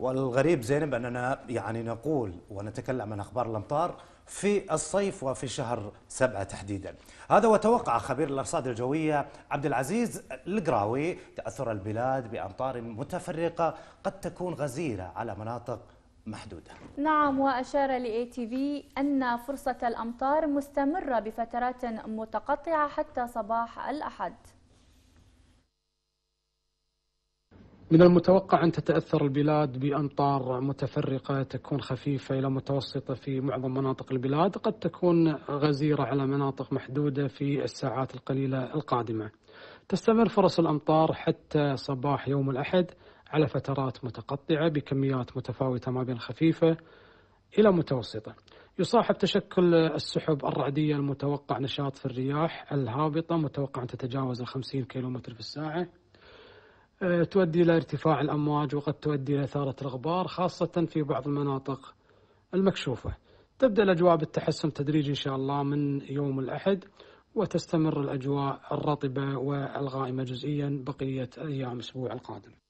والغريب زينب أننا يعني نقول ونتكلم عن أخبار الأمطار في الصيف وفي شهر سبعة تحديدا هذا وتوقع خبير الأرصاد الجوية عبد العزيز القراوي تأثر البلاد بأمطار متفرقة قد تكون غزيرة على مناطق محدودة نعم وأشار لأي تي في أن فرصة الأمطار مستمرة بفترات متقطعة حتى صباح الأحد من المتوقع أن تتأثر البلاد بأمطار متفرقة تكون خفيفة إلى متوسطة في معظم مناطق البلاد قد تكون غزيرة على مناطق محدودة في الساعات القليلة القادمة تستمر فرص الأمطار حتى صباح يوم الأحد على فترات متقطعة بكميات متفاوتة ما بين خفيفة إلى متوسطة يصاحب تشكل السحب الرعدية المتوقع نشاط في الرياح الهابطة متوقع أن تتجاوز الخمسين كيلومتر في الساعة آه، تؤدي إلى ارتفاع الأمواج وقد تؤدي إلى إثارة الغبار خاصة في بعض المناطق المكشوفة تبدأ الأجواء بالتحسن تدريجي إن شاء الله من يوم الأحد وتستمر الأجواء الرطبة والغائمة جزئيا بقية أيام الأسبوع القادم